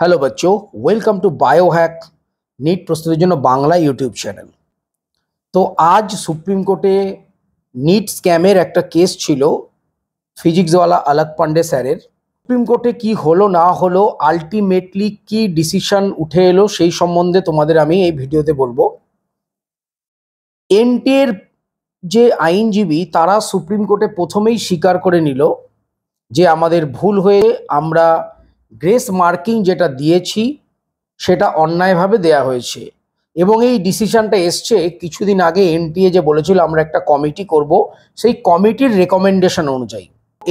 hello বাচ্চো welcome to bio hack NEET প্রস্তুতির জন্য বাংলা ইউটিউব চ্যানেল তো আজ সুপ্রিম কোর্টে নিট স্ক্যামের একটা কেস ছিল ফিজিক্সওয়ালা আলাক পান্ডে স্যারের সুপ্রিম কোর্টে কি হলো না হলো আলটিমেটলি কি ডিসিশন উঠে এলো সেই সম্বন্ধে তোমাদের আমি এই ভিডিওতে বলবো এনটিএর যে আইনজীবী তারা সুপ্রিম কোর্টে প্রথমেই স্বীকার করে নিল যে আমাদের ভুল হয়ে আমরা গ্রেস মার্কিং যেটা দিয়েছি সেটা অন্যায়ভাবে দেয়া হয়েছে এবং এই ডিসিশনটা এসছে কিছুদিন আগে এনটিএ যে বলেছিল আমরা একটা কমিটি করব সেই কমিটির রেকমেন্ডেশন অনুযায়ী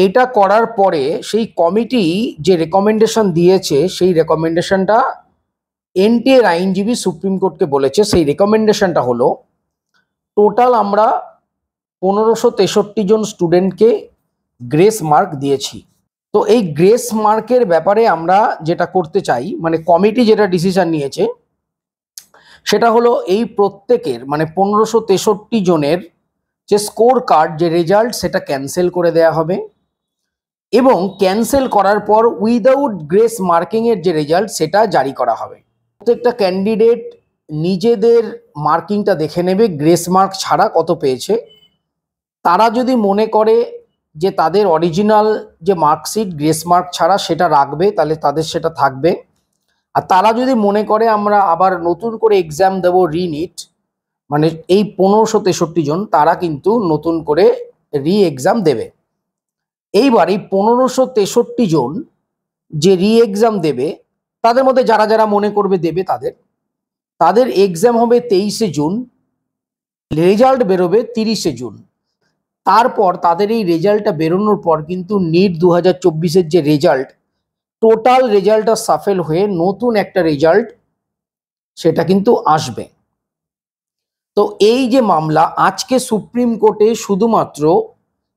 এটা করার পরে সেই কমিটি যে রেকমেন্ডেশন দিয়েছে সেই রেকমেন্ডেশনটা এনটিএর আইনজীবী সুপ্রিম কোর্টকে বলেছে সেই রেকমেন্ডেশনটা হলো টোটাল আমরা পনেরোশো তেষট্টি জন স্টুডেন্টকে গ্রেস মার্ক দিয়েছি তো এই গ্রেস মার্কের ব্যাপারে আমরা যেটা করতে চাই মানে কমিটি যেটা ডিসিশন নিয়েছে সেটা হলো এই প্রত্যেকের মানে পনেরোশো তেষট্টি জনের যে স্কোর কার্ড যে রেজাল্ট সেটা ক্যান্সেল করে দেয়া হবে এবং ক্যান্সেল করার পর উইদাউট গ্রেস মার্কিংয়ের যে রেজাল্ট সেটা জারি করা হবে প্রত্যেকটা ক্যান্ডিডেট নিজেদের মার্কিংটা দেখে নেবে গ্রেস মার্ক ছাড়া কত পেয়েছে তারা যদি মনে করে যে তাদের অরিজিনাল যে মার্কশিট গ্রেস মার্ক ছাড়া সেটা রাখবে তাহলে তাদের সেটা থাকবে আর তারা যদি মনে করে আমরা আবার নতুন করে এক্সাম দেব রিনিট মানে এই পনেরোশো তেষট্টি জন তারা কিন্তু নতুন করে রি এক্সাম দেবে এইবার এই পনেরোশো তেষট্টি জন যে রি এক্সাম দেবে তাদের মধ্যে যারা যারা মনে করবে দেবে তাদের তাদের এক্সাম হবে তেইশে জুন রেজাল্ট বেরোবে তিরিশে জুন তারপর তাদের এই রেজাল্টটা বেরোনোর পর কিন্তু নিট দু হাজার যে রেজাল্ট টোটাল রেজাল্টটা সাফেল হয়ে নতুন একটা রেজাল্ট সেটা কিন্তু আসবে তো এই যে মামলা আজকে সুপ্রিম কোর্টে শুধুমাত্র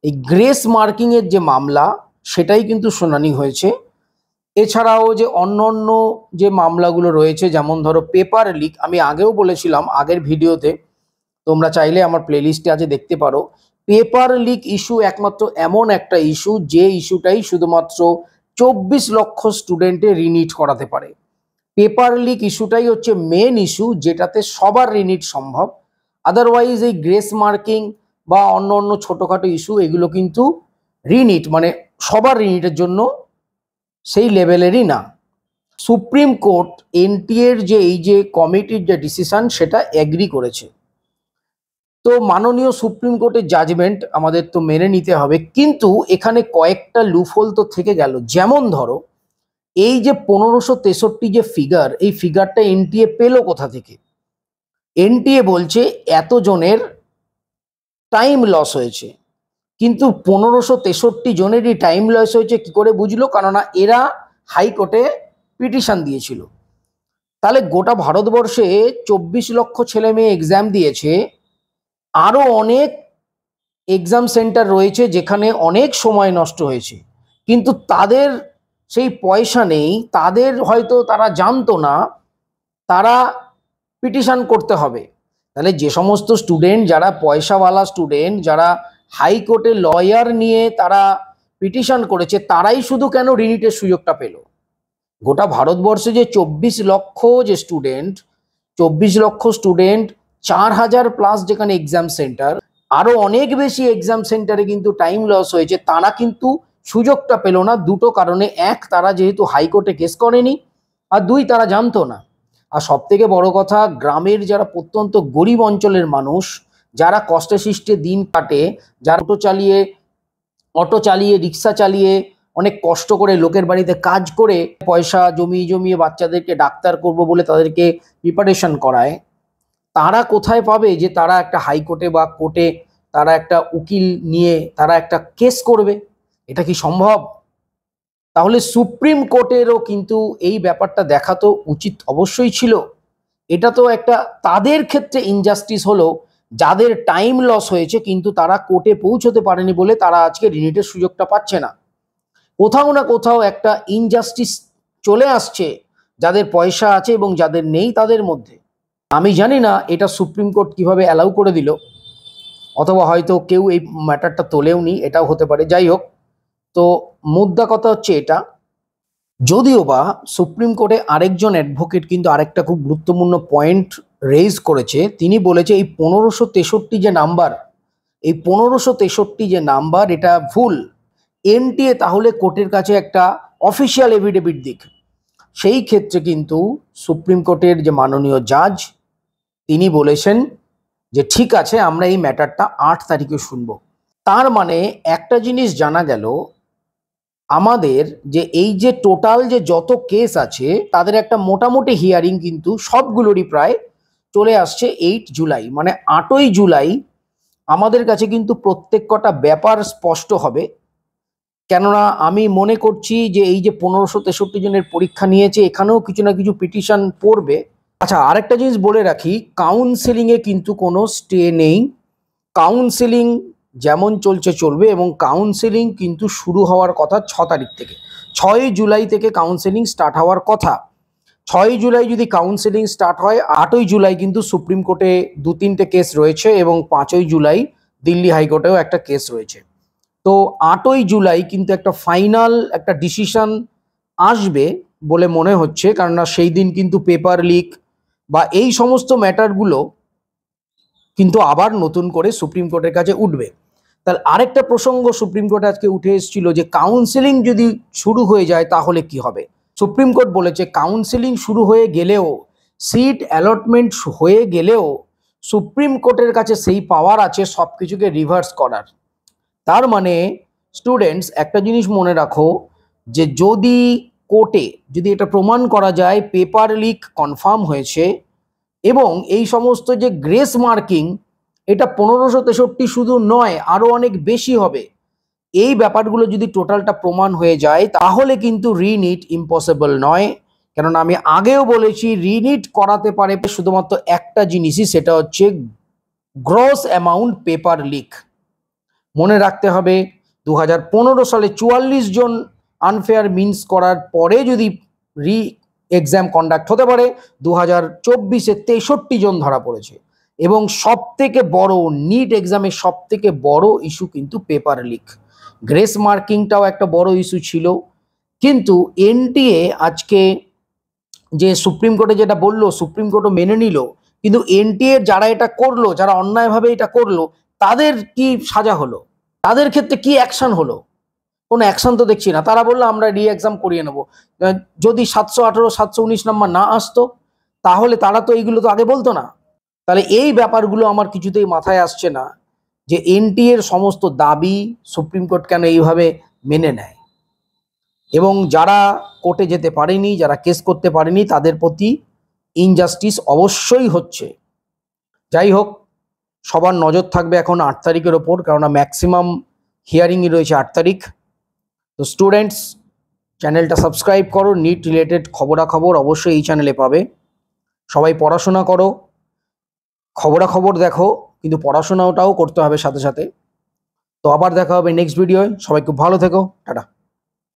এই গ্রেস মার্কিংয়ের যে মামলা সেটাই কিন্তু শুনানি হয়েছে এছাড়াও যে অন্য অন্য যে মামলাগুলো রয়েছে যেমন ধরো পেপার লিক আমি আগেও বলেছিলাম আগের ভিডিওতে তোমরা চাইলে আমার প্লেলিস্টে আছে দেখতে পারো পেপার লিক ইস্যু একমাত্র এমন একটা ইস্যু যে ইস্যুটাই শুধুমাত্র চব্বিশ লক্ষ স্টুডেন্টে রিনিট করাতে পারে পেপার লিক ইস্যুটাই হচ্ছে মেন ইস্যু যেটাতে সবার রিনিট সম্ভব আদারওয়াইজ এই গ্রেস মার্কিং বা অন্য অন্য ছোটোখাটো ইস্যু এগুলো কিন্তু রিনিট মানে সবার রিনিটের জন্য সেই লেভেলেরই না সুপ্রিম কোর্ট এনটিএর যে এই যে কমিটির যে ডিসিশান সেটা অ্যাগ্রি করেছে তো মাননীয় সুপ্রিম কোর্টের জাজমেন্ট আমাদের তো মেনে নিতে হবে কিন্তু এখানে কয়েকটা লুফল তো থেকে গেল যেমন ধরো এই যে পনেরোশো তেষট্টি যে ফিগার এই ফিগারটা এনটিএ পেল কোথা থেকে এনটিএ বলছে এতজনের টাইম লস হয়েছে কিন্তু পনেরোশো তেষট্টি জনেরই টাইম লস হয়েছে কি করে বুঝলো কেননা এরা হাইকোর্টে পিটিশন দিয়েছিল তাহলে গোটা ভারতবর্ষে চব্বিশ লক্ষ ছেলে মেয়ে এক্সাম দিয়েছে আরও অনেক এক্সাম সেন্টার রয়েছে যেখানে অনেক সময় নষ্ট হয়েছে কিন্তু তাদের সেই পয়সা নেই তাদের হয়তো তারা জানতো না তারা পিটিশান করতে হবে তাহলে যে সমস্ত স্টুডেন্ট যারা পয়সাওয়ালা স্টুডেন্ট যারা হাইকোর্টে লয়ার নিয়ে তারা পিটিশান করেছে তারাই শুধু কেন রিনিটের সুযোগটা পেল গোটা ভারতবর্ষে যে চব্বিশ লক্ষ যে স্টুডেন্ট চব্বিশ লক্ষ স্টুডেন্ট চার হাজার প্লাস যেখানে এক্সাম সেন্টার আরও অনেক বেশি এক্সাম সেন্টারে কিন্তু টাইম লস হয়েছে তারা কিন্তু সুযোগটা পেল না দুটো কারণে এক তারা যেহেতু হাইকোর্টে কেস করেনি আর দুই তারা জানতো না আর সব থেকে বড় কথা গ্রামের যারা প্রত্যন্ত গরিব অঞ্চলের মানুষ যারা কষ্টে সৃষ্টে দিন কাটে যারা অটো চালিয়ে অটো চালিয়ে রিক্সা চালিয়ে অনেক কষ্ট করে লোকের বাড়িতে কাজ করে পয়সা জমিয়ে জমিয়ে বাচ্চাদেরকে ডাক্তার করব বলে তাদেরকে প্রিপারেশন করায় তারা কোথায় পাবে যে তারা একটা হাইকোর্টে বা কোর্টে তারা একটা উকিল নিয়ে তারা একটা কেস করবে এটা কি সম্ভব তাহলে সুপ্রিম কোর্টেরও কিন্তু এই ব্যাপারটা দেখা তো উচিত অবশ্যই ছিল এটা তো একটা তাদের ক্ষেত্রে ইনজাস্টিস হলো যাদের টাইম লস হয়েছে কিন্তু তারা কোর্টে পৌঁছতে পারেনি বলে তারা আজকে রিনিটের সুযোগটা পাচ্ছে না কোথাও না কোথাও একটা ইনজাস্টিস চলে আসছে যাদের পয়সা আছে এবং যাদের নেই তাদের মধ্যে আমি জানি না এটা সুপ্রিম কোর্ট কিভাবে অ্যালাউ করে দিল অথবা হয়তো কেউ এই ম্যাটারটা তোলেও নি এটাও হতে পারে যাই হোক তো মুদ্রা কথা হচ্ছে এটা যদিও বা সুপ্রিম কোর্টে আরেকজন অ্যাডভোকেট কিন্তু আরেকটা খুব গুরুত্বপূর্ণ পয়েন্ট রেজ করেছে তিনি বলেছে এই পনেরোশো তেষট্টি যে নাম্বার এই পনেরোশো তেষট্টি যে নাম্বার এটা ভুল এনটিএ তাহলে কোর্টের কাছে একটা অফিসিয়াল এভিডেভিট দিক সেই ক্ষেত্রে কিন্তু সুপ্রিম কোর্টের যে মাননীয় জাজ তিনি বলেছেন যে ঠিক আছে আমরা এই ম্যাটারটা আট তারিখে শুনব তার মানে একটা জিনিস জানা গেল আমাদের যে এই যে টোটাল যে যত কেস আছে তাদের একটা মোটামুটি হিয়ারিং কিন্তু সবগুলোরই প্রায় চলে আসছে এইট জুলাই মানে আটই জুলাই আমাদের কাছে কিন্তু প্রত্যেক কটা ব্যাপার স্পষ্ট হবে কেননা আমি মনে করছি যে এই যে পনেরোশো তেষট্টি জনের পরীক্ষা নিয়েছে এখানেও কিছু না কিছু পিটিশন পড়বে আচ্ছা আরেকটা জিনিস বলে রাখি কাউন্সেলিংয়ে কিন্তু কোনো স্টে নেই কাউন্সেলিং যেমন চলছে চলবে এবং কাউন্সেলিং কিন্তু শুরু হওয়ার কথা ছ তারিখ থেকে ছয় জুলাই থেকে কাউন্সেলিং স্টার্ট হওয়ার কথা ছয় জুলাই যদি কাউন্সেলিং স্টার্ট হয় আটই জুলাই কিন্তু সুপ্রিম কোর্টে দু তিনটে কেস রয়েছে এবং পাঁচই জুলাই দিল্লি হাইকোর্টেও একটা কেস রয়েছে তো আটই জুলাই কিন্তু একটা ফাইনাল একটা ডিসিশন আসবে বলে মনে হচ্ছে কেননা সেই দিন কিন্তু পেপার লিক বা এই সমস্ত ম্যাটারগুলো কিন্তু আবার নতুন করে সুপ্রিম কোর্টের কাছে উঠবে তাহলে আরেকটা প্রসঙ্গ সুপ্রিম কোর্ট আজকে উঠে এসেছিল যে কাউন্সেলিং যদি শুরু হয়ে যায় তাহলে কি হবে সুপ্রিম কোর্ট বলেছে কাউন্সেলিং শুরু হয়ে গেলেও সিট অ্যালটমেন্ট হয়ে গেলেও সুপ্রিম কোর্টের কাছে সেই পাওয়ার আছে সব কিছুকে রিভার্স করার তার মানে স্টুডেন্টস একটা জিনিস মনে রাখো যে যদি কোর্টে যদি এটা প্রমাণ করা যায় পেপার লিক কনফার্ম হয়েছে এবং এই সমস্ত যে গ্রেস মার্কিং এটা পনেরোশো তেষট্টি শুধু নয় আরও অনেক বেশি হবে এই ব্যাপারগুলো যদি টোটালটা প্রমাণ হয়ে যায় তাহলে কিন্তু রিনিট ইম্পসিবল নয় কেননা আমি আগেও বলেছি রিনিট করাতে পারে শুধুমাত্র একটা জিনিসই সেটা হচ্ছে গ্রস অ্যামাউন্ট পেপার লিক মনে রাখতে হবে দু সালে চুয়াল্লিশ জন আনফেয়ার মিনস করার পরে যদি রি এক্সাম কন্ডাক্ট হতে পারে দু হাজার চব্বিশে তেষট্টি জন ধরা পড়েছে এবং সব থেকে বড় নিট এক্সামের সব থেকে বড় ইস্যু কিন্তু পেপার লিক গ্রেস মার্কিংটাও একটা বড় ইস্যু ছিল কিন্তু এনটিএ আজকে যে সুপ্রিম কোর্টে যেটা বলল সুপ্রিম কোর্টও মেনে নিল কিন্তু এনটিএ যারা এটা করলো যারা অন্যায়ভাবে এটা করলো তাদের কি সাজা হলো তাদের ক্ষেত্রে কি অ্যাকশন হলো কোনো অ্যাকশন তো দেখছি না তারা বললো আমরা রি এক্সাম করিয়ে নেব যদি সাতশো আঠেরো সাতশো উনিশ নাম্বার না আসতো তাহলে তারা তো এইগুলো তো আগে বলতো না তাহলে এই ব্যাপারগুলো আমার কিছুতেই মাথায় আসছে না যে এনটি এর সমস্ত দাবি সুপ্রিম কোর্ট কেন এইভাবে মেনে নেয় এবং যারা কোর্টে যেতে পারেনি যারা কেস করতে পারেনি তাদের প্রতি ইনজাস্টিস অবশ্যই হচ্ছে যাই হোক সবার নজর থাকবে এখন আট তারিখের ওপর কেননা ম্যাক্সিমাম হিয়ারিংই রয়েছে আট তারিখ তো স্টুডেন্টস চ্যানেলটা সাবস্ক্রাইব করো নিট রিলেটেড খবরাখবর অবশ্যই এই চ্যানেলে পাবে সবাই পড়াশোনা করো খবরাখবর দেখো কিন্তু পড়াশোনাটাও করতে হবে সাথে সাথে তো আবার দেখা হবে নেক্সট ভিডিওয় সবাই খুব ভালো থেকো টাটা